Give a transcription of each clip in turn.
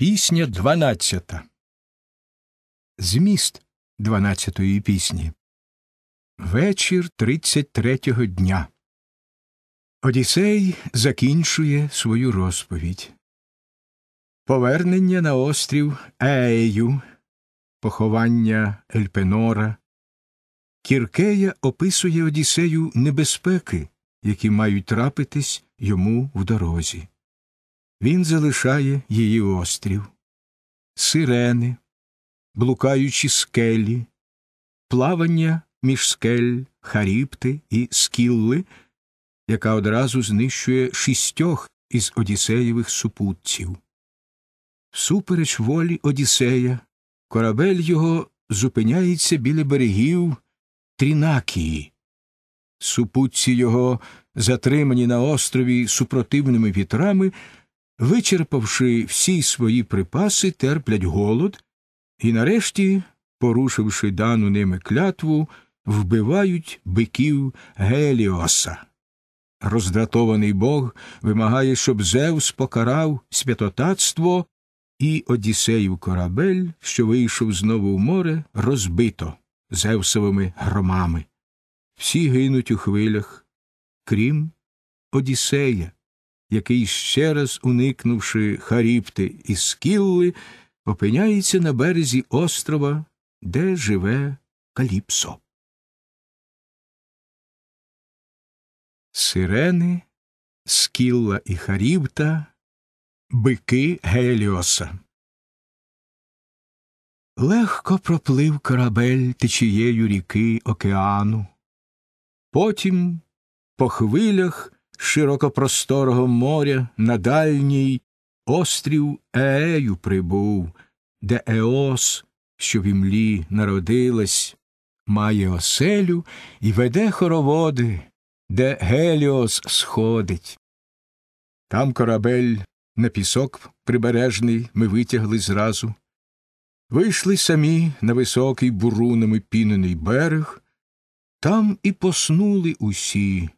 Пісня дванадцята, Зміст дванадцятої пісні. Вечір тридцять третього дня. Одісей закінчує свою розповідь. Повернення на острів Еею. поховання Ельпенора. Кіркея описує Одіссею небезпеки, які мають трапитись йому в дорозі. Він залишає її острів, сирени, блукаючі скелі, плавання між скель, харіпти і скілли, яка одразу знищує шістьох із одісеєвих супутців. Всупереч волі Одіссея, корабель його зупиняється біля берегів Трінакії. Супутці його, затримані на острові супротивними вітрами, вичерпавши всі свої припаси, терплять голод і, нарешті, порушивши дану ними клятву, вбивають биків Геліоса. Роздратований бог вимагає, щоб Зевс покарав святотатство, і Одіссеїв корабель, що вийшов знову в море, розбито Зевсовими громами. Всі гинуть у хвилях, крім Одіссея який, ще раз уникнувши Харіпти і скілли, опиняється на березі острова, де живе Каліпсо. Сирени, скілла і Харіпта, бики Геліоса. Легко проплив корабель течією ріки океану. Потім, по хвилях, широкопросторого моря на дальній острів Еею прибув, де Еос, що в імлі народилась, має оселю і веде хороводи, де Геліос сходить. Там корабель на пісок прибережний ми витягли зразу. Вийшли самі на високий бурунами пінений берег, там і поснули усі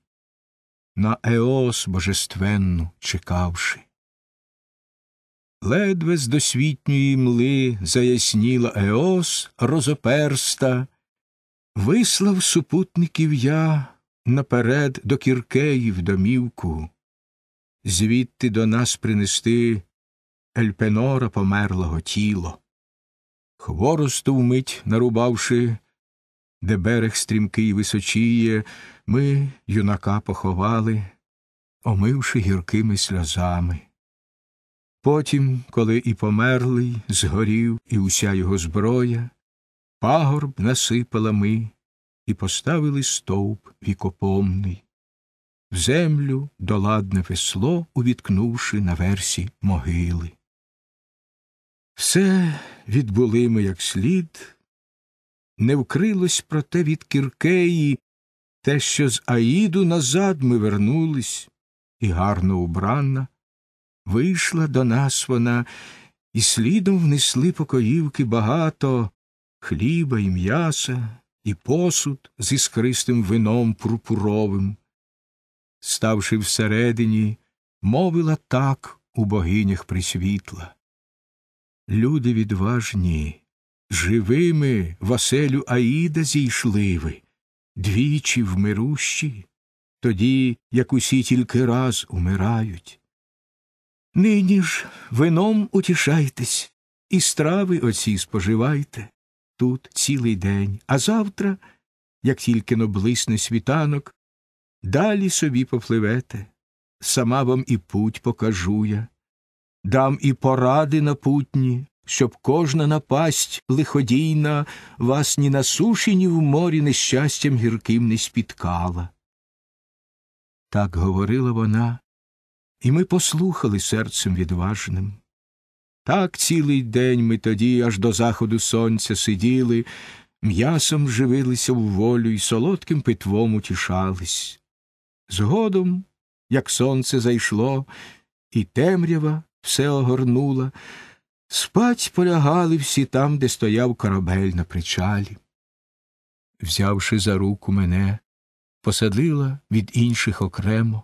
на Еос божественну чекавши. Ледве з досвітньої мли заясніла Еос розоперста, вислав супутників я наперед до Кіркеїв домівку, звідти до нас принести Ельпенора померлого тіло. Хворосту вмить нарубавши, де берег стрімкий височіє, ми юнака поховали, омивши гіркими сльозами. Потім, коли і померлий, згорів, і уся його зброя, пагорб насипала ми і поставили стовп вікопомний, в землю доладне весло, увіткнувши на версі могили. Все відбули ми як слід не вкрилось проте від Кіркеї, те, що з Аїду назад ми вернулись, і гарно убрана. Вийшла до нас вона, і слідом внесли покоївки багато хліба і м'яса, і посуд з іскристим вином пурпуровим. Ставши всередині, мовила так у богинях присвітла. Люди відважні, Живими, Василю Аїда, зійшли ви, двічі вмирущі, тоді, як усі тільки раз умирають. Нині ж вином утішайтесь, і страви оці споживайте тут цілий день, а завтра, як тільки блисне світанок, далі собі попливете. Сама вам і путь покажу я, дам і поради на путні щоб кожна напасть лиходійна вас ні на суші, ні в морі нещастям гірким не спіткала. Так говорила вона, і ми послухали серцем відважним. Так цілий день ми тоді аж до заходу сонця сиділи, м'ясом живилися в волю і солодким питвом утішались. Згодом, як сонце зайшло, і темрява все огорнула, Спать полягали всі там, де стояв корабель на причалі. Взявши за руку мене, посадила від інших окремо,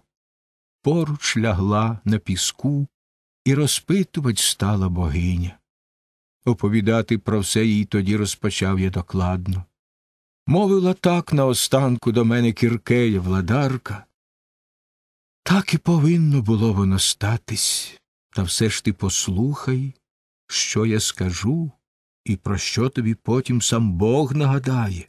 поруч лягла на піску і розпитувать стала богиня. Оповідати про все їй тоді розпочав я докладно. Мовила так наостанку до мене кіркея владарка. Так і повинно було воно статись, та все ж ти послухай що я скажу і про що тобі потім сам Бог нагадає.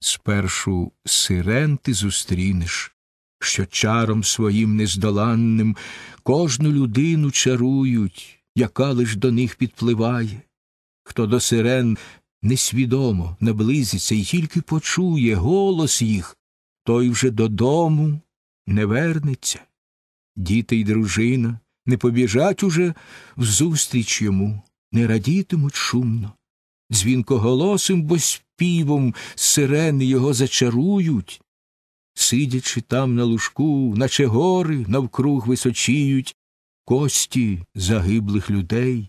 Спершу сирен ти зустрінеш, що чаром своїм нездоланним кожну людину чарують, яка лиш до них підпливає, хто до сирен несвідомо наблизиться і тільки почує голос їх, той вже додому не вернеться. Діти й дружина, не побіжать уже взустріч йому, не радітимуть шумно. Дзвінкоголосим, бо співом сирени його зачарують, сидячи там на лужку, наче гори навкруг височіють, кості загиблих людей,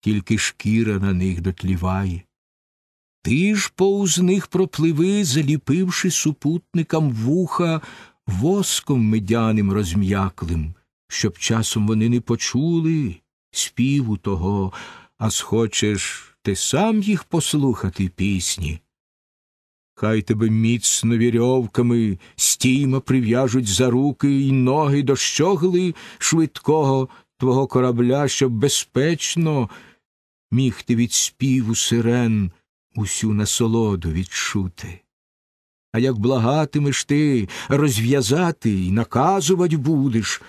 тільки шкіра на них дотліває. Ти ж повз них пропливи, заліпивши супутникам вуха воском медяним розм'яклим щоб часом вони не почули співу того, а схочеш ти сам їх послухати пісні. Хай тебе міцно вірьовками стійма прив'яжуть за руки й ноги до щогли швидкого твого корабля, щоб безпечно міг ти від співу сирен усю насолоду відчути. А як благатимеш ти розв'язати і наказувати будеш,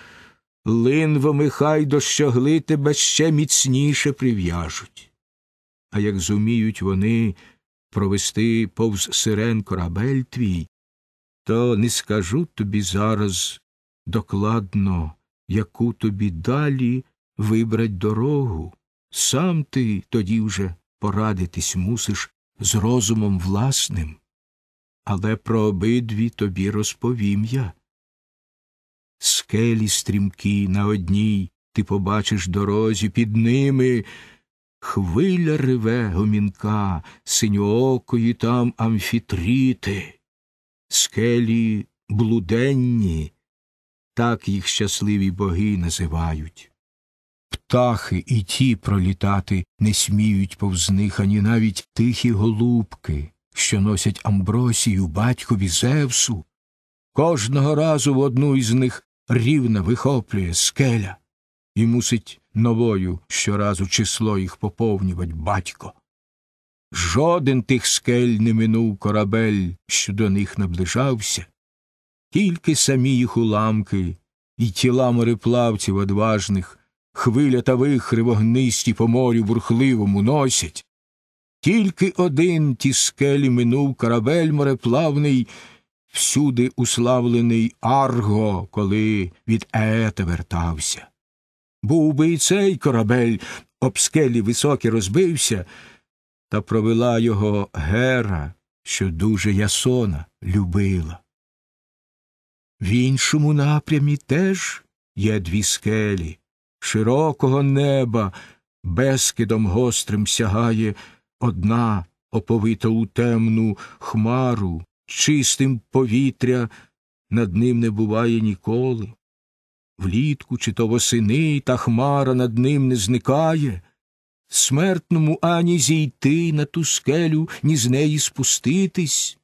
линвами хай дощогли тебе ще міцніше прив'яжуть. А як зуміють вони провести повз сирен корабель твій, то не скажу тобі зараз докладно, яку тобі далі вибрать дорогу. Сам ти тоді вже порадитись мусиш з розумом власним. Але про обидві тобі розповім я скелі стрімкі на одній, ти побачиш дорозі під ними. Хвиля реве гомінка, синьоокої там амфітріти, скелі блуденні, так їх щасливі боги називають. Птахи і ті пролітати не сміють повз них ані навіть тихі голубки, що носять амбросію батькові Зевсу. Кожного разу в одну із них рівна вихоплює скеля, і мусить новою щоразу число їх поповнювати батько. Жоден тих скель не минув корабель, що до них наближався, тільки самі їх уламки і тіла мореплавців одважних, хвиля та вихри вогнисті по морю бурхливому носять. Тільки один ті скелі минув корабель мореплавний, всюди уславлений Арго, коли від Еета вертався. Був би і цей корабель об скелі високі розбився, та провела його Гера, що дуже Ясона любила. В іншому напрямі теж є дві скелі, широкого неба безкидом гострим сягає одна оповита у темну хмару, чистим повітря над ним не буває ніколи. Влітку чи то восени та хмара над ним не зникає, смертному ані зійти на ту скелю, ні з неї спуститись.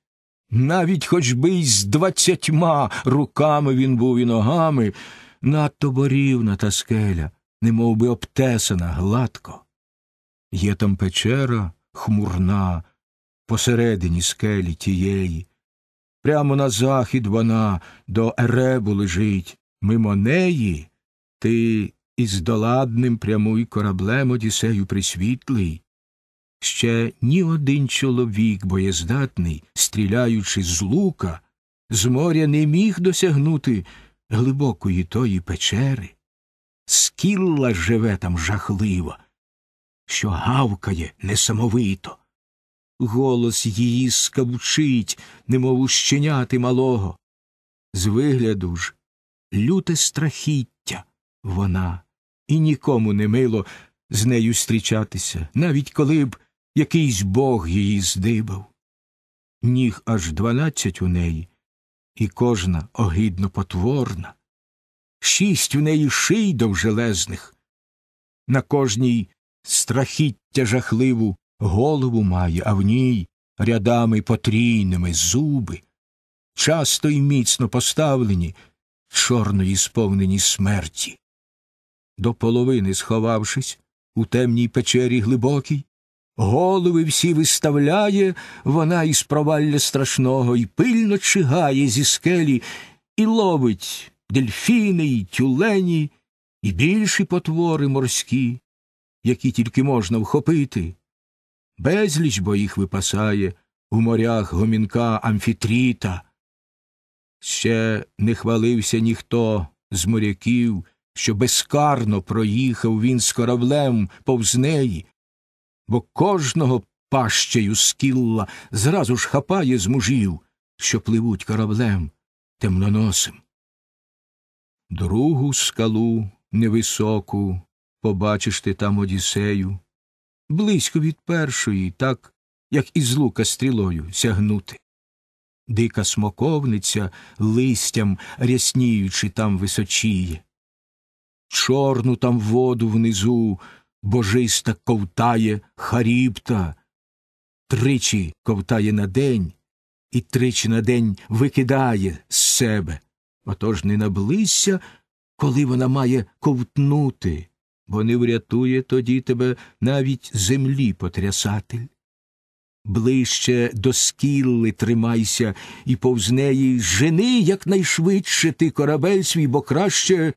Навіть хоч би й з двадцятьма руками він був і ногами, надто борівна та скеля, немов би обтесана гладко. Є там печера хмурна, посередині скелі тієї, прямо на захід вона до Еребу лежить, мимо неї ти із доладним прямуй кораблем одісею присвітлий. Ще ні один чоловік боєздатний, стріляючи з лука, з моря не міг досягнути глибокої тої печери. Скілла живе там жахлива, що гавкає несамовито голос її скавчить, немов ущеняти малого. З вигляду ж люте страхіття вона, і нікому не мило з нею зустрічатися, навіть коли б якийсь бог її здибав. Ніг аж дванадцять у неї, і кожна огидно потворна, шість у неї ший довжелезних, на кожній страхіття жахливу голову має, а в ній рядами потрійними зуби, часто й міцно поставлені, чорної сповнені смерті. До половини сховавшись у темній печері глибокій, голови всі виставляє вона із провалля страшного і пильно чигає зі скелі і ловить дельфіни й тюлені, і більші потвори морські, які тільки можна вхопити, безліч бо їх випасає у морях гомінка амфітріта. Ще не хвалився ніхто з моряків, що безкарно проїхав він з кораблем повз неї, бо кожного пащею скілла зразу ж хапає з мужів, що пливуть кораблем темноносим. Другу скалу невисоку побачиш ти там Одіссею, близько від першої, так, як із лука стрілою сягнути. Дика смоковниця листям рясніючи там височіє. Чорну там воду внизу божиста ковтає харібта, тричі ковтає на день і тричі на день викидає з себе. Отож не наблизься, коли вона має ковтнути, бо не врятує тоді тебе навіть землі потрясатель. Ближче до скілли тримайся і повз неї жени якнайшвидше ти корабель свій, бо краще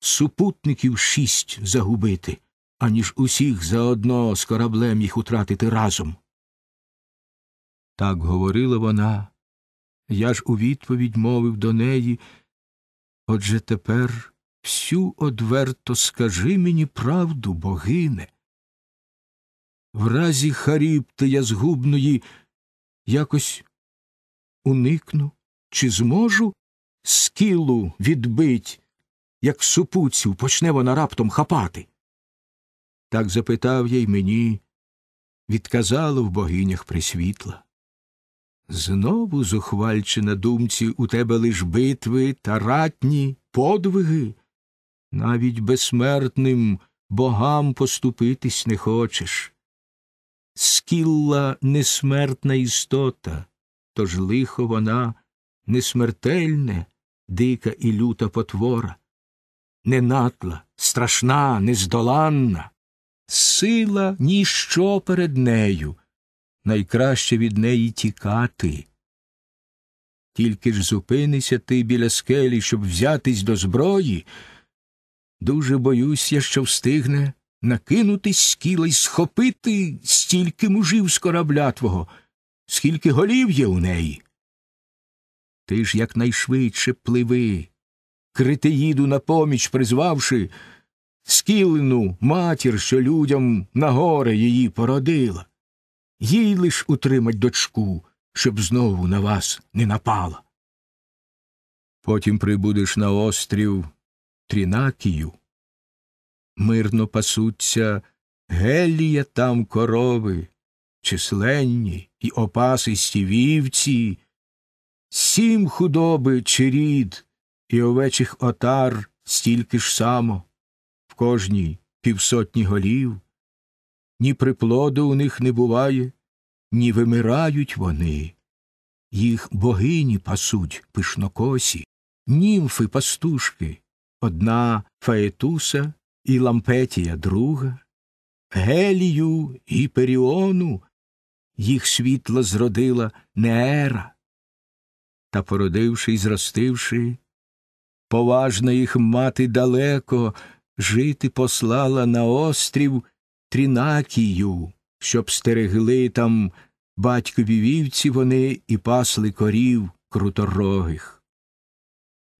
супутників шість загубити, аніж усіх заодно з кораблем їх утратити разом. Так говорила вона. Я ж у відповідь мовив до неї, отже тепер всю одверто скажи мені правду, богине. В разі харібти я згубної якось уникну, чи зможу скілу відбить, як супуцю почне вона раптом хапати? Так запитав я й мені, відказала в богинях присвітла. Знову зухвальче на думці у тебе лиш битви та ратні подвиги, навіть безсмертним богам поступитись не хочеш. Скілла несмертна істота, тож лихо вона несмертельне, дика і люта потвора, ненатла, страшна, нездоланна, сила ніщо перед нею, найкраще від неї тікати. Тільки ж зупинися ти біля скелі, щоб взятись до зброї. Дуже боюсь я, що встигне накинути скіла й схопити стільки мужів з корабля твого, скільки голів є у неї. Ти ж якнайшвидше пливи, критеїду на поміч призвавши, скілену матір, що людям на горе її породила. Їй лиш утримать дочку, щоб знову на вас не напала. Потім прибудеш на острів. Трінакію. Мирно пасуться гелія там корови, численні і опасисті вівці, сім худоби чи рід і овечих отар стільки ж само, в кожній півсотні голів, ні приплоду у них не буває, ні вимирають вони, їх богині пасуть пишнокосі, німфи пастушки одна Фаетуса і Лампетія друга, Гелію і Періону їх світло зродила Неера, та, породивши і зростивши, поважна їх мати далеко жити послала на острів Трінакію, щоб стерегли там батькові вівці вони і пасли корів круторогих.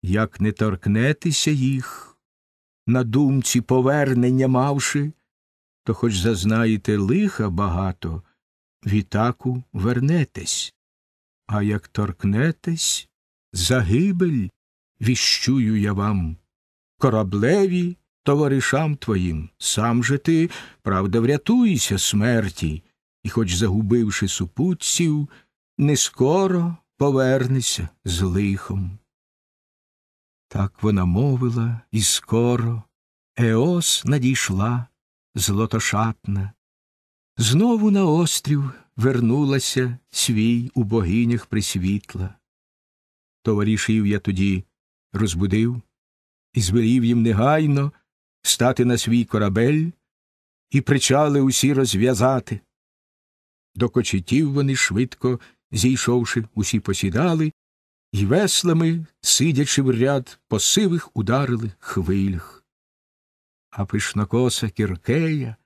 Як не торкнетеся їх, на думці повернення мавши, то хоч зазнаєте лиха багато, вітаку вернетесь, а як торкнетесь, загибель віщую я вам, кораблеві товаришам твоїм, сам же ти, правда, врятуєшся смерті, і, хоч загубивши супутців, не скоро повернешся з лихом. Так вона мовила, і скоро Еос надійшла злотошатна. Знову на острів вернулася свій у богинях присвітла. Товаришів я тоді розбудив і звелів їм негайно стати на свій корабель і причали усі розв'язати. До кочетів вони швидко, зійшовши, усі посідали і веслами, сидячи в ряд, по сивих ударили хвилях. А пишнокоса Кіркея,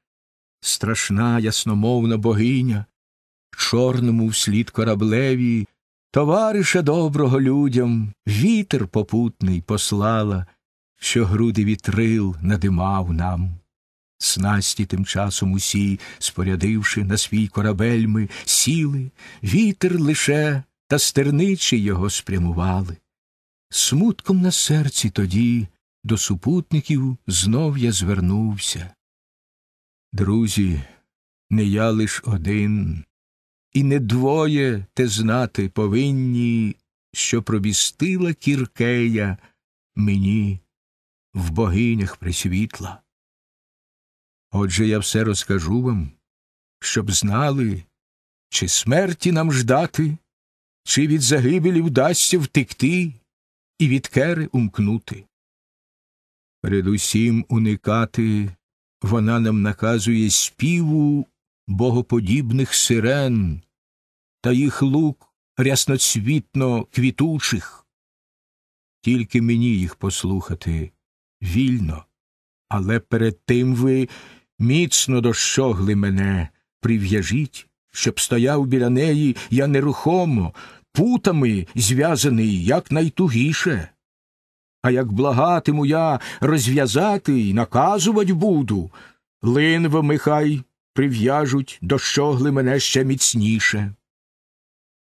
страшна, ясномовна богиня, чорному вслід кораблеві, товариша доброго людям, вітер попутний послала, що груди вітрил надимав нам. Снасті тим часом усі, спорядивши на свій корабель ми, сіли, вітер лише та стерничі його спрямували. Смутком на серці тоді до супутників знов я звернувся. Друзі, не я лиш один, і не двоє те знати повинні, що пробістила кіркея мені в богинях присвітла. Отже я все розкажу вам, щоб знали, чи смерті нам ждати, чи від загибелі вдасться втекти і від кери умкнути. Передусім уникати вона нам наказує співу богоподібних сирен та їх лук рясноцвітно квітучих. Тільки мені їх послухати вільно, але перед тим ви міцно дощогли мене прив'яжіть, щоб стояв біля неї я нерухомо, путами зв'язаний якнайтугіше. А як благатиму я розв'язати і наказувати буду, линвами хай прив'яжуть до щогли мене ще міцніше.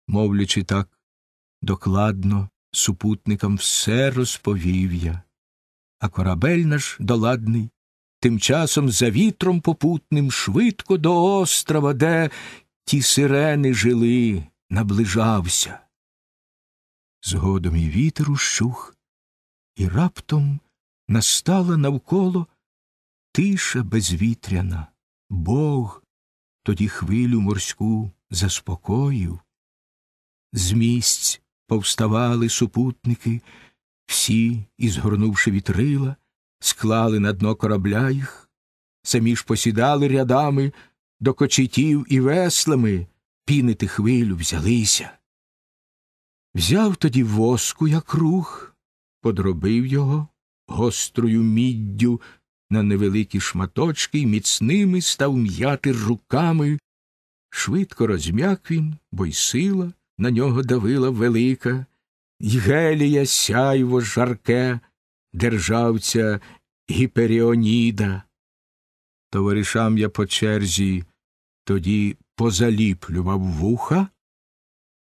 Мовлячи так, докладно супутникам все розповів я, а корабель наш доладний тим часом за вітром попутним швидко до острова, де ті сирени жили наближався. Згодом і вітер ущух, і раптом настала навколо тиша безвітряна, Бог тоді хвилю морську заспокоїв. З місць повставали супутники, всі, ізгорнувши вітрила, склали на дно корабля їх, самі ж посідали рядами до кочетів і веслами пінити хвилю взялися. Взяв тоді воску, як рух, подробив його гострою міддю на невеликі шматочки і міцними став м'яти руками. Швидко розм'як він, бо й сила на нього давила велика, й гелія сяйво жарке, державця гіперіоніда. Товаришам я по черзі тоді позаліплював вуха.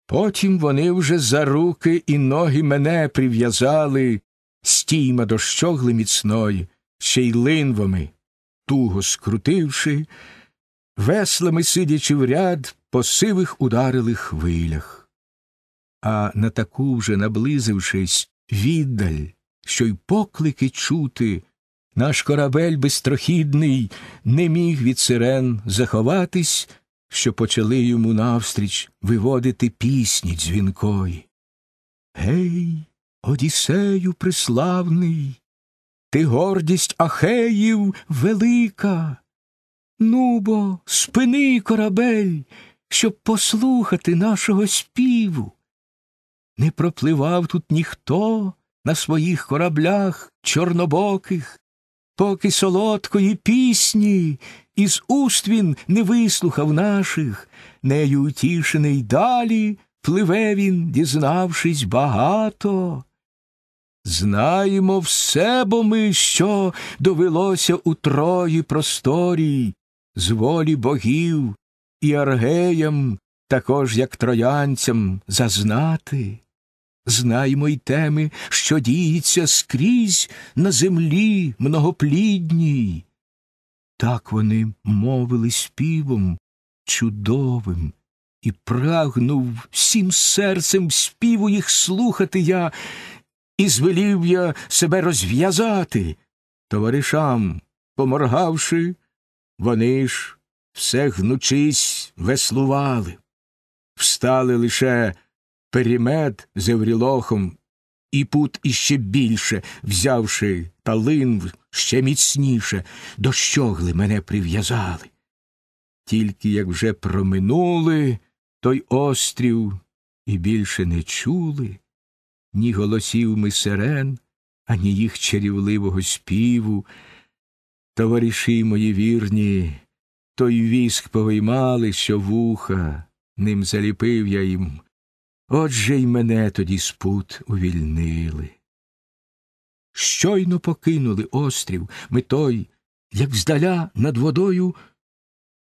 Потім вони вже за руки і ноги мене прив'язали стійма до щогли міцної, ще й линвами, туго скрутивши, веслами сидячи в ряд, по сивих ударили хвилях. А на таку вже, наблизившись, віддаль, що й поклики чути, наш корабель безстрохідний не міг від сирен заховатись, що почали йому навстріч виводити пісні дзвінкої. Гей, Одіссею преславний. ти гордість Ахеїв велика. Нубо, спини корабель, щоб послухати нашого співу. Не пропливав тут ніхто на своїх кораблях чорнобоких, поки солодкої пісні, із уст він не вислухав наших, нею утішений далі пливе він, дізнавшись багато. Знаємо все, бо ми, що довелося у трої просторі, з волі богів і аргеям, також як троянцям, зазнати. Знаймо й теми, що діється скрізь на землі многоплідній. Так вони мовили співом чудовим, і прагнув всім серцем співу їх слухати я, і звелів я себе розв'язати. Товаришам, поморгавши, вони ж все гнучись веслували. Встали лише перемет з Еврілохом, і пут іще більше, взявши талин ще міцніше, до щогли мене прив'язали. Тільки як вже проминули той острів і більше не чули ні голосів ми сирен, ані їх чарівливого співу. Товариші мої вірні, той віск повиймали, що вуха, ним заліпив я їм Отже й мене тоді спут увільнили. Щойно покинули острів ми той, як здаля над водою,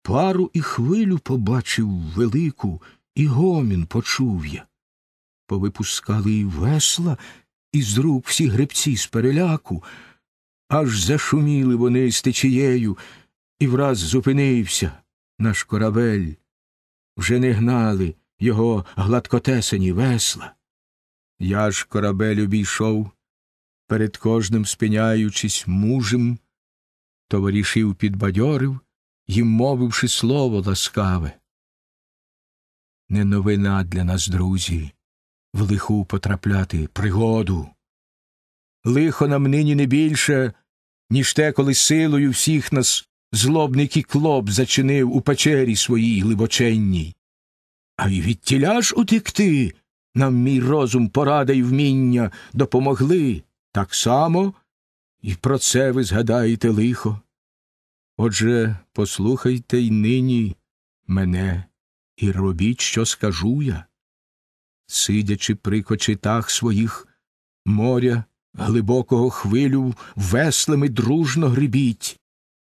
пару і хвилю побачив велику, і гомін почув я. Повипускали і весла, і з рук всі гребці з переляку, аж зашуміли вони з течією, і враз зупинився наш корабель. Вже не гнали його гладкотесені, весла. Я ж корабель обійшов, перед кожним спиняючись мужем, товаришів підбадьорив, їм мовивши слово ласкаве. Не новина для нас, друзі, в лиху потрапляти пригоду. Лихо нам нині не більше, ніж те, коли силою всіх нас злобник і клоп зачинив у печері своїй глибоченній. А й від тіля ж утекти. Нам мій розум, порада й вміння допомогли так само, і про це ви згадаєте лихо. Отже, послухайте й нині мене і робіть, що скажу я. Сидячи при кочетах своїх моря, глибокого хвилю, веслами дружно грибіть.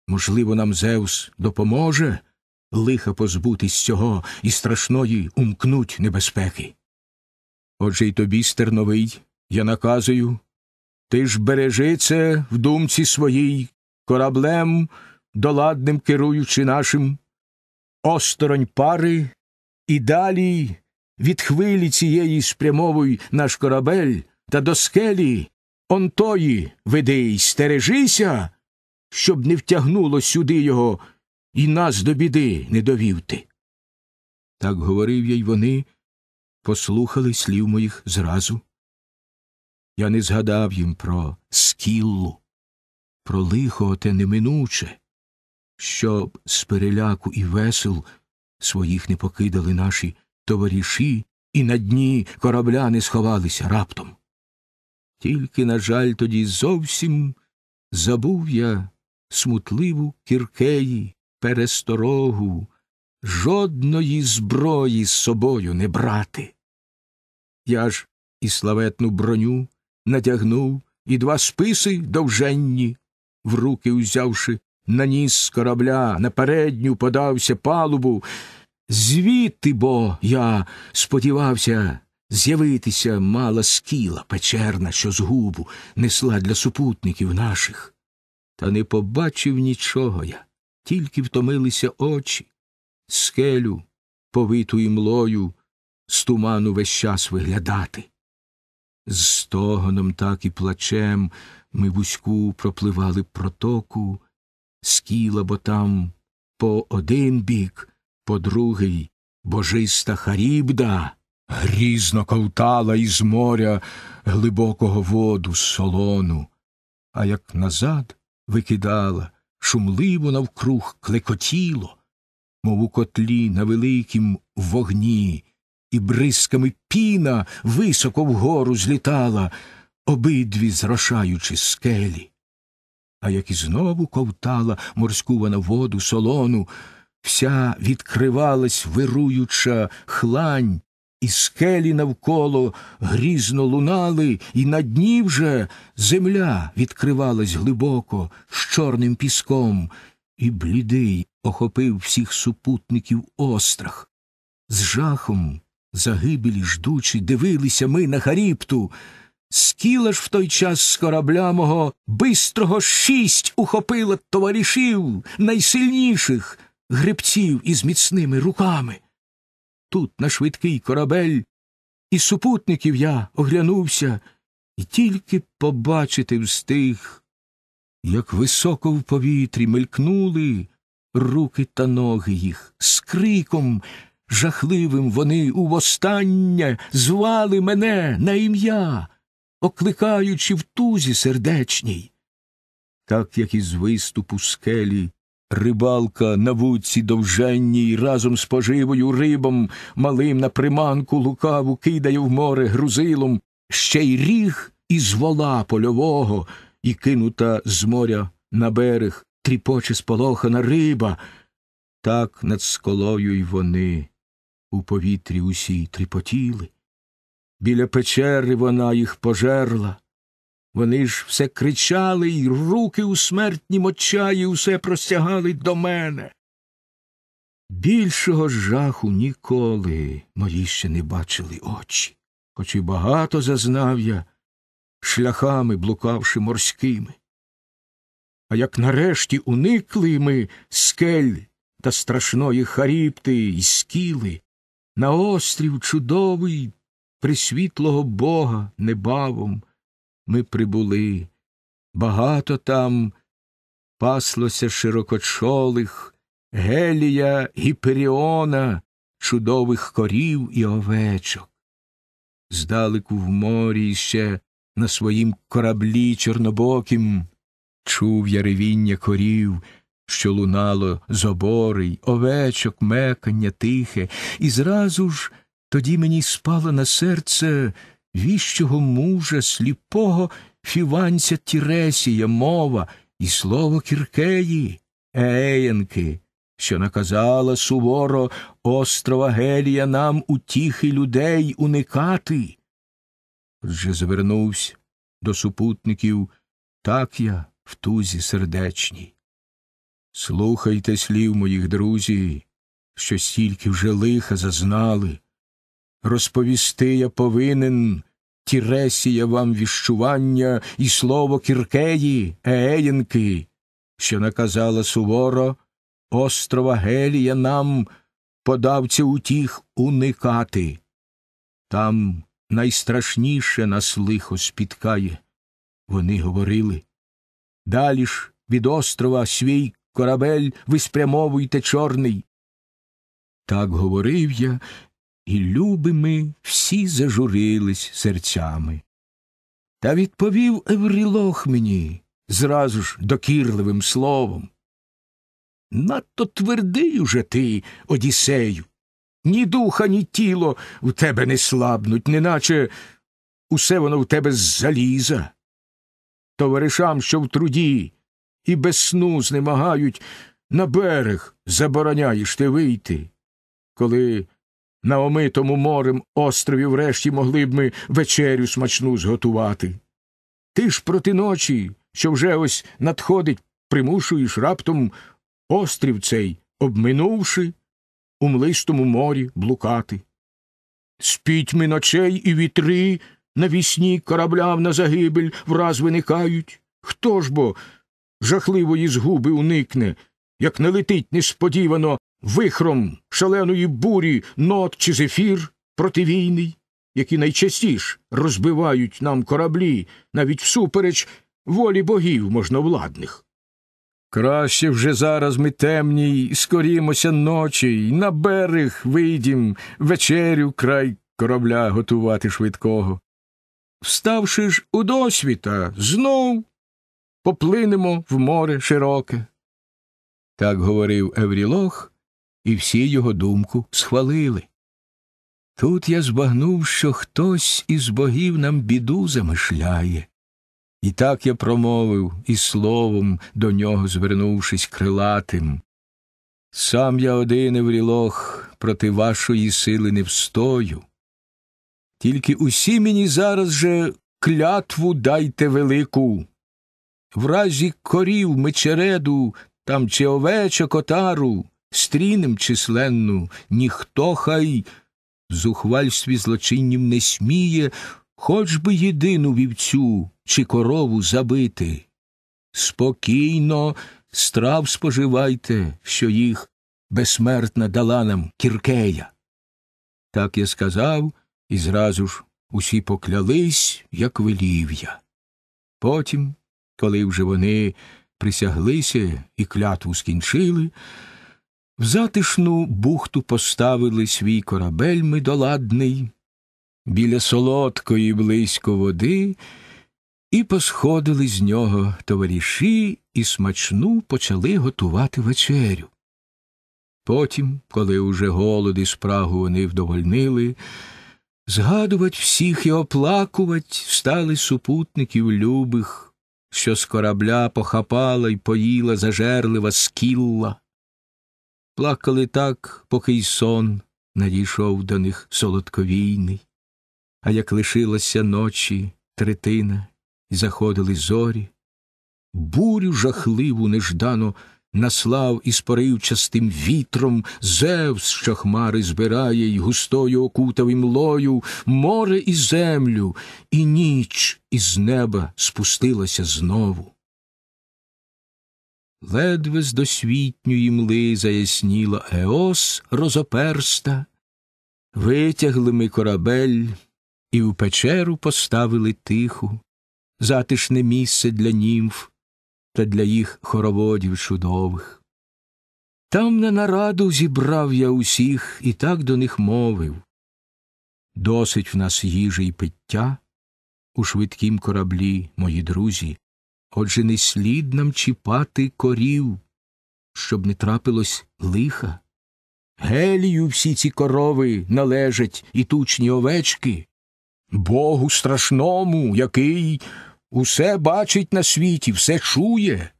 Можливо, нам Зевс допоможе лиха позбутись цього і страшної умкнуть небезпеки. Отже й тобі, стерновий, я наказую ти ж бережи це в думці своїй, кораблем, доладним керуючи нашим, осторонь пари і далі від хвилі цієї спрямовуй наш корабель та до скелі Онтої веди й стережися, щоб не втягнуло сюди його і нас до біди не довів ти. Так говорив я й вони, послухали слів моїх зразу. Я не згадав їм про скіллу, про лихо те неминуче, щоб з переляку і весел своїх не покидали наші товариші і на дні корабля не сховалися раптом. Тільки, на жаль, тоді зовсім забув я смутливу кіркеї пересторогу, жодної зброї з собою не брати. Я ж і славетну броню натягнув і два списи довженні, в руки узявши на ніс корабля, на передню подався палубу. Звідти бо я сподівався з'явитися мала скіла печерна, що згубу несла для супутників наших. Та не побачив нічого я тільки втомилися очі, скелю, повиту імлою, з туману весь час виглядати. З стогоном, так і плачем ми вузьку пропливали протоку, скіла бо там по один бік, по другий божиста харібда грізно ковтала із моря глибокого воду солону, а як назад викидала, шумливо навкруг клекотіло, мов у котлі на великім вогні, і бризками піна високо вгору злітала, обидві зрошаючи скелі. А як і знову ковтала морську вона воду солону, вся відкривалась вируюча хлань і скелі навколо грізно лунали, і на дні вже земля відкривалась глибоко з чорним піском, і блідий охопив всіх супутників острах. З жахом загибелі ждучі, дивилися ми на харіпту. Скіла ж в той час з корабля мого бистрого шість ухопила товаришів найсильніших гребців із міцними руками тут, на швидкий корабель. І супутників я оглянувся і тільки побачити встиг, як високо в повітрі мелькнули руки та ноги їх, з криком жахливим вони у востаннє звали мене на ім'я, окликаючи в тузі сердечній. Так як із виступу скелі Рибалка на вудці довженній разом з поживою рибом малим на приманку лукаву кидає в море грузилом, ще й ріг із вола польового і кинута з моря на берег, тріпоче сполохана риба. Так над сколою й вони у повітрі усі тріпотіли. Біля печери вона їх пожерла, вони ж все кричали й руки у смертнім очаї усе простягали до мене. Більшого жаху ніколи мої ще не бачили очі, хоч і багато зазнав я, шляхами блукавши морськими. А як нарешті уникли ми скель та страшної харібти і скіли, на острів чудовий присвітлого бога небавом ми прибули, багато там паслося широкочолих, гелія гіперіона, чудових корів і овечок. Здалеку в морі ще на своїм кораблі чорнобокім чув я ревіння корів, що лунало з оборий, овечок, мекання тихе, і зразу ж тоді мені спало на серце віщого мужа, сліпого фіванця Тіресія, мова і слово кіркеї, Еєнки, що наказала суворо острова Гелія нам утіхи людей уникати. Отже звернувся до супутників, так я в тузі сердечній. Слухайте слів моїх друзів, що стільки вже лиха зазнали. Розповісти я повинен Тіресія вам віщування і слово кіркеї, Еєнки, що наказала суворо острова Гелія нам подавця утіх уникати. Там найстрашніше нас лихо спіткає, вони говорили. Далі ж від острова свій корабель виспрямовуйте чорний. Так говорив я і любими всі зажурились серцями. Та відповів Еврілох мені зразу ж докірливим словом. Надто твердий уже ти, Одіссею, ні духа, ні тіло в тебе не слабнуть, неначе усе воно в тебе з заліза. Товаришам, що в труді і без сну знемагають, на берег забороняєш ти вийти, коли на омитому морем острові врешті могли б ми вечерю смачну зготувати. Ти ж проти ночі, що вже ось надходить, примушуєш раптом острів цей, обминувши, у млистому морі блукати. Спіть ми ночей і вітри навісні кораблям на загибель враз виникають. Хто ж бо жахливої згуби уникне, як не летить несподівано вихром шаленої бурі нот чи зефір противійний, які найчастіше розбивають нам кораблі навіть всупереч волі богів можновладних. Краще вже зараз ми темні, скорімося ночі, й на берег вийдім вечерю край корабля готувати швидкого. Вставши ж у досвіта, знов поплинемо в море широке. Так говорив Еврілох, і всі його думку схвалили. Тут я збагнув, що хтось із богів нам біду замишляє. І так я промовив і словом до нього звернувшись крилатим. Сам я один Еврілох, проти вашої сили не встою. Тільки усі мені зараз же клятву дайте велику. В разі корів мечереду там чи овечок отару, стрінем численну ніхто хай в зухвальстві злочиннім не сміє, хоч би єдину вівцю чи корову забити. Спокійно страв споживайте, що їх безсмертна дала нам кіркея. Так я сказав, і зразу ж усі поклялись, як велів я. Потім, коли вже вони присяглися і клятву скінчили, в затишну бухту поставили свій корабель мидоладний, біля солодкої близько води, і посходили з нього товариші і смачну почали готувати вечерю. Потім, коли уже голод і спрагу вони вдовольнили, згадувать всіх і оплакувать стали супутників любих, що з корабля похапала й поїла зажерлива скілла плакали так, поки й сон надійшов до них солодковійний, а як лишилася ночі третина, і заходили зорі, бурю жахливу неждано наслав і споривчастим вітром Зевс, що хмари збирає, й густою окутав млою море і землю, і ніч із неба спустилася знову ледве з досвітньої мли заясніла Еос розоперста, витягли ми корабель і в печеру поставили тиху, затишне місце для німф та для їх хороводів чудових. Там на нараду зібрав я усіх і так до них мовив досить в нас їжі й пиття у швидкім кораблі, мої друзі. Отже, не слід нам чіпати корів, щоб не трапилось лиха. Гелію всі ці корови належать і тучні овечки. Богу страшному, який усе бачить на світі, все чує.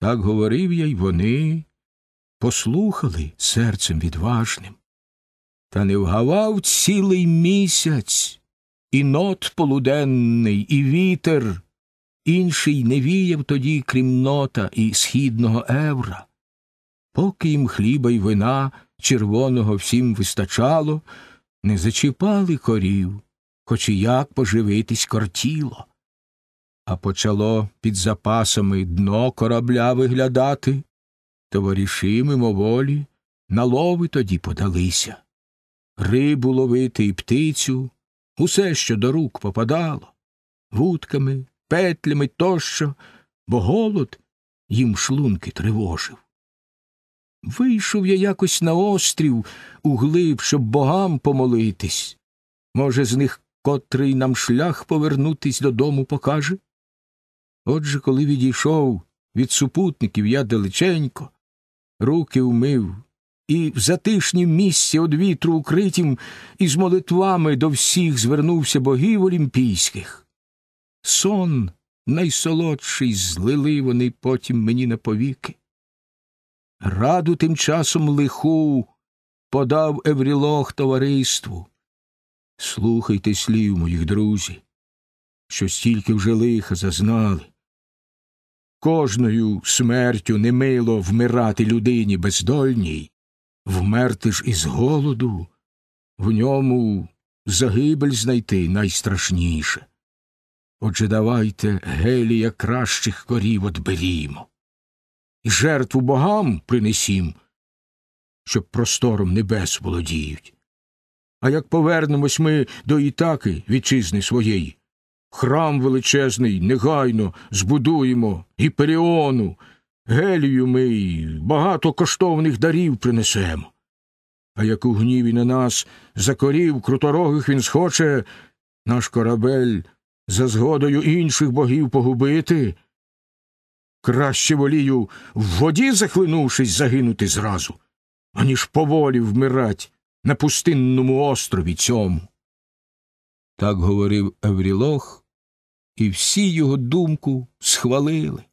Так говорив я, й вони послухали серцем відважним. Та не вгавав цілий місяць, і нот полуденний, і вітер інший не віяв тоді, крім нота і східного евра. Поки їм хліба й вина червоного всім вистачало, не зачіпали корів, хоч і як поживитись кортіло. А почало під запасами дно корабля виглядати, товариші мимоволі на лови тоді подалися. Рибу ловити і птицю, усе, що до рук попадало, вудками, петлями тощо, бо голод їм шлунки тривожив. Вийшов я якось на острів углиб, щоб богам помолитись. Може, з них котрий нам шлях повернутись додому покаже? Отже, коли відійшов від супутників я далеченько, руки вмив і в затишнім місці од вітру укритім із молитвами до всіх звернувся богів олімпійських сон найсолодший злили вони потім мені на повіки. Раду тим часом лиху подав Еврілох товариству. Слухайте слів моїх друзі, що стільки вже лиха зазнали. Кожною смертю немило вмирати людині бездольній, вмерти ж із голоду, в ньому загибель знайти найстрашніше. Отже, давайте гелія кращих корів отберімо. І жертву богам принесім, щоб простором небес володіють. А як повернемось ми до Ітаки, вітчизни своєї, храм величезний, негайно збудуємо гіперіону, гелію ми й багато коштовних дарів принесемо. А як у гніві на нас за корів круторогих він схоче, наш корабель за згодою інших богів погубити. Краще волію в воді, захлинувшись, загинути зразу, аніж поволі вмирать на пустинному острові цьому. Так говорив Еврілох, і всі його думку схвалили.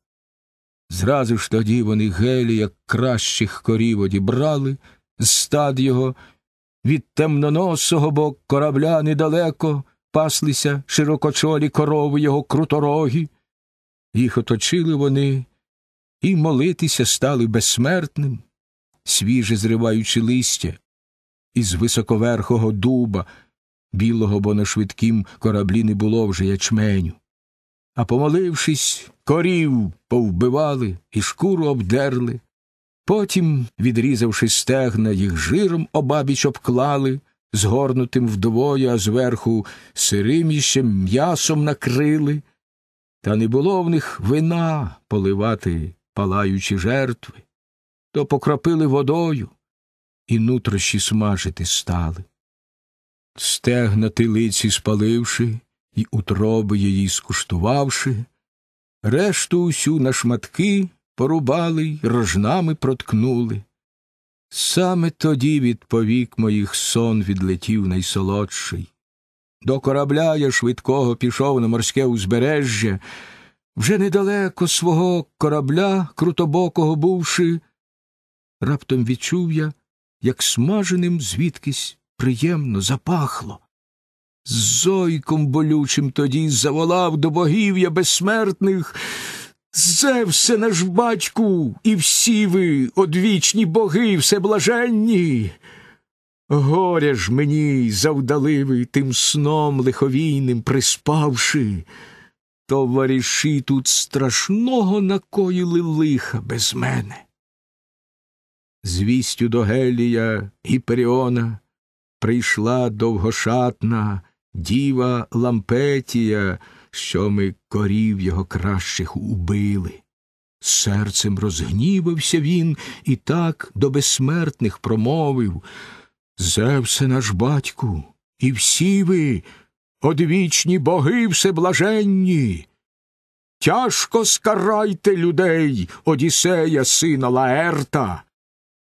Зразу ж тоді вони гелі, як кращих корів одібрали з стад його, від темноносого бо корабля недалеко, паслися широкочолі корови його круторогі. Їх оточили вони і молитися стали безсмертним, свіже зриваючи листя, із високоверхого дуба, білого, бо на швидкім кораблі не було вже ячменю. А помолившись, корів повбивали і шкуру обдерли. Потім, відрізавши стегна, їх жиром обабіч обклали, згорнутим вдвоє, а зверху сирим іще м'ясом накрили, та не було в них вина поливати палаючі жертви, то покропили водою і нутрощі смажити стали. Стегна тилиці спаливши і утроби її скуштувавши, решту усю на шматки порубали й рожнами проткнули. Саме тоді від повік моїх сон відлетів найсолодший. До корабля я швидкого пішов на морське узбережжя, вже недалеко свого корабля, крутобокого бувши, раптом відчув я, як смаженим звідкись приємно запахло. З зойком болючим тоді заволав до богів я безсмертних. Зевсе наш батьку, і всі ви, одвічні боги, всеблаженні. Горя ж мені завдали ви тим сном лиховійним приспавши. Товариші тут страшного накоїли лиха без мене. Звістю до Гелія Гіперіона прийшла довгошатна діва Лампетія що ми корів його кращих убили. Серцем розгнівався він і так до безсмертних промовив Зевсе наш батьку, і всі ви, одвічні боги всеблаженні. Тяжко скарайте людей, Одіссея, сина Лаерта.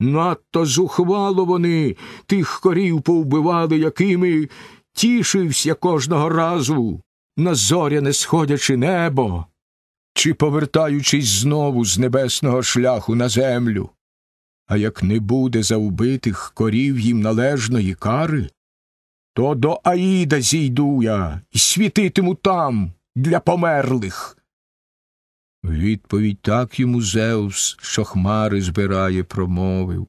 Надто зухвало вони тих корів повбивали, якими тішився кожного разу, на зоряне сходячи небо, чи повертаючись знову з небесного шляху на землю. А як не буде за убитих корів їм належної кари, то до Аїда зійду я і світитиму там для померлих. Відповідь так йому Зевс, що хмари збирає, промовив.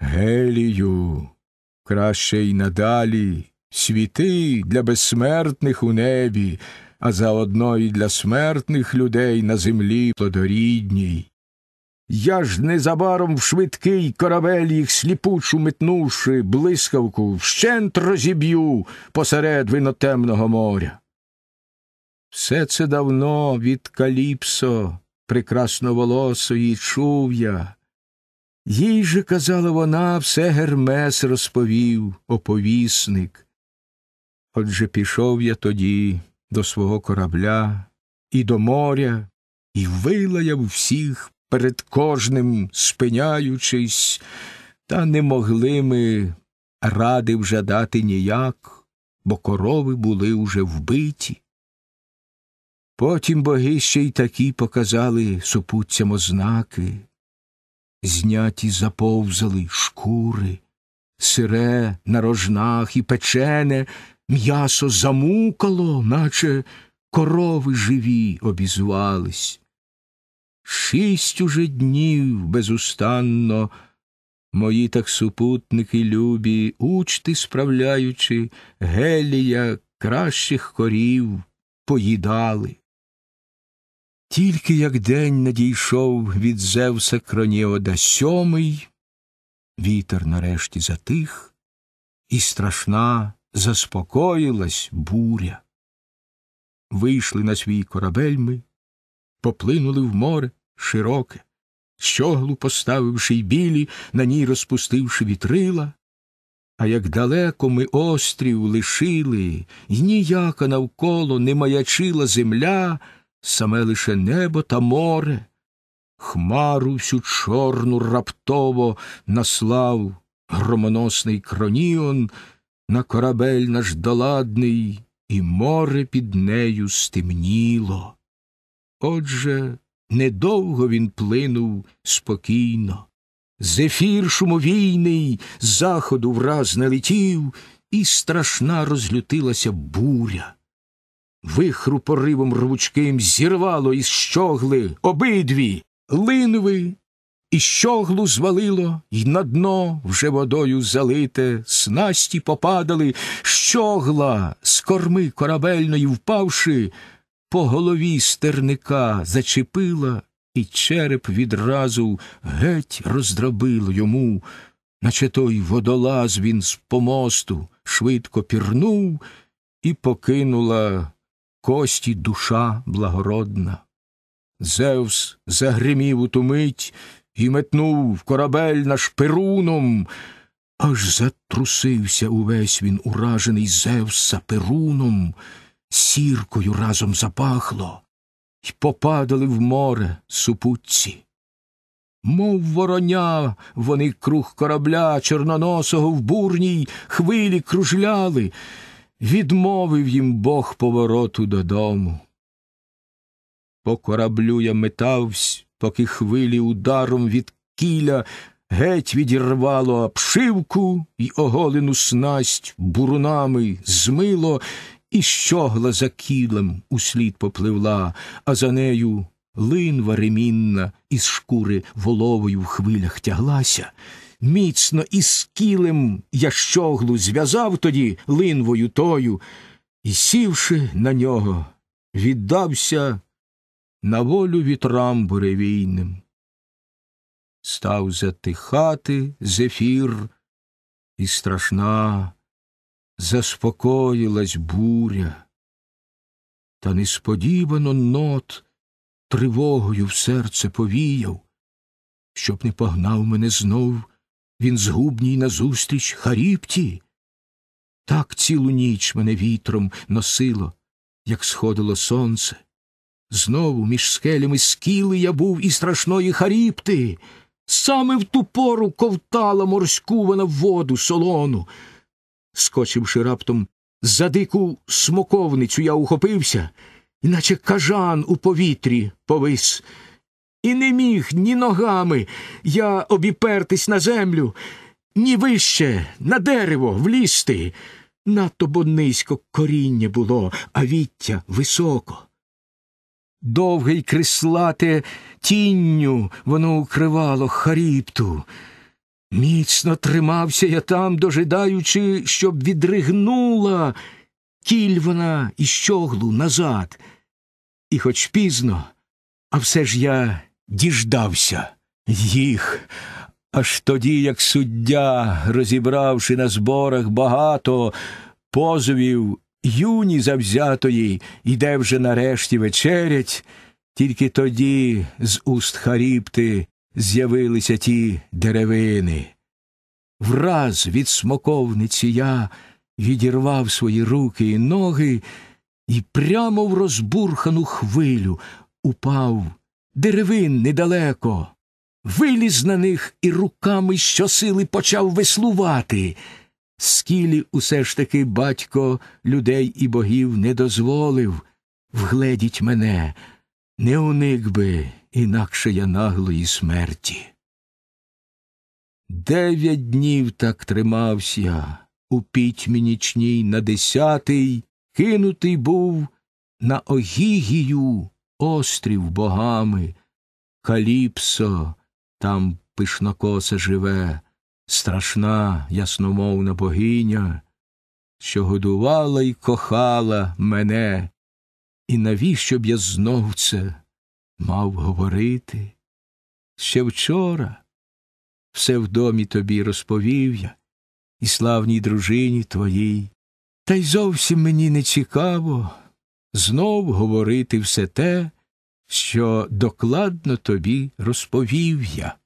Гелію, краще й надалі світи для безсмертних у небі, а заодно і для смертних людей на землі плодорідній. Я ж незабаром в швидкий корабель їх сліпучу метнувши, блискавку, вщент розіб'ю посеред винотемного моря. Все це давно від Каліпсо, прекрасно волосої, чув я. Їй же казала вона, все Гермес розповів, оповісник. Отже пішов я тоді до свого корабля і до моря, і вилаяв всіх перед кожним спиняючись, та не могли ми ради вже дати ніяк, бо корови були уже вбиті. Потім боги ще й такі показали супутцям ознаки, зняті заповзали шкури, сире на рожнах і печене М'ясо замукало, наче корови живі обізвались. Шість уже днів безустанно мої так супутники любі, учти справляючи, гелія кращих корів поїдали. Тільки як день надійшов від Зевса Кроніода сьомий, вітер нарешті затих, і страшна заспокоїлась буря. Вийшли на свій корабель ми, поплинули в море широке, щоглу поставивши й білі, на ній розпустивши вітрила. А як далеко ми острів лишили, і ніяка навколо не маячила земля, саме лише небо та море, хмару всю чорну раптово наслав громоносний кроніон на корабель наш доладний, і море під нею стемніло. Отже, недовго він плинув спокійно. Зефір шумовійний з заходу враз налетів, і страшна розлютилася буря. Вихру поривом рвучким зірвало із щогли обидві линви. І щоглу звалило, й на дно вже водою залите, снасті попадали, щогла з корми корабельної впавши, по голові стерника зачепила, і череп відразу геть роздробило йому, наче той водолаз він з помосту швидко пірнув і покинула кості душа благородна. Зевс загримів у ту мить і метнув корабель наш перуном. Аж затрусився увесь він, уражений Зевса перуном, сіркою разом запахло, І попадали в море супутці. Мов вороня вони круг корабля чорноносого в бурній хвилі кружляли, відмовив їм бог повороту додому. По кораблю я метавсь, поки хвилі ударом від кіля геть відірвало обшивку й оголену снасть бурунами змило, і щогла за кілем услід попливла, а за нею линва ремінна із шкури воловою в хвилях тяглася. Міцно із кілем я щоглу зв'язав тоді линвою тою і, сівши на нього, віддався на волю вітрам буревійним. Став затихати зефір, і страшна заспокоїлась буря, та несподівано нот тривогою в серце повіяв, щоб не погнав мене знов він згубній назустріч харіпті. Так цілу ніч мене вітром носило, як сходило сонце. Знову між скелями скіли я був і страшної харіпти. Саме в ту пору ковтала морську вона воду солону. Скочивши раптом за дику смоковницю, я ухопився, іначе кажан у повітрі повис. І не міг ні ногами я обіпертись на землю, ні вище на дерево влізти. Надто бо низько коріння було, а віття високо довге й крислате, тінню воно укривало харіпту. Міцно тримався я там, дожидаючи, щоб відригнула кіль вона і щоглу назад. І хоч пізно, а все ж я діждався їх. Аж тоді, як суддя, розібравши на зборах багато позовів юні завзятої іде вже нарешті вечерять, тільки тоді з уст харіпти з'явилися ті деревини. Враз від смоковниці я відірвав свої руки і ноги і прямо в розбурхану хвилю упав деревин недалеко. Виліз на них і руками щосили почав веслувати скілі усе ж таки батько людей і богів не дозволив вгледіть мене, не уник би інакше я наглої смерті. Дев'ять днів так тримався я, у пітьмі нічній на десятий, кинутий був на Огігію острів богами, Каліпсо там пишнокоса живе страшна, ясномовна богиня, що годувала і кохала мене, і навіщо б я знов це мав говорити? Ще вчора все в домі тобі розповів я, і славній дружині твоїй, та й зовсім мені не цікаво знов говорити все те, що докладно тобі розповів я.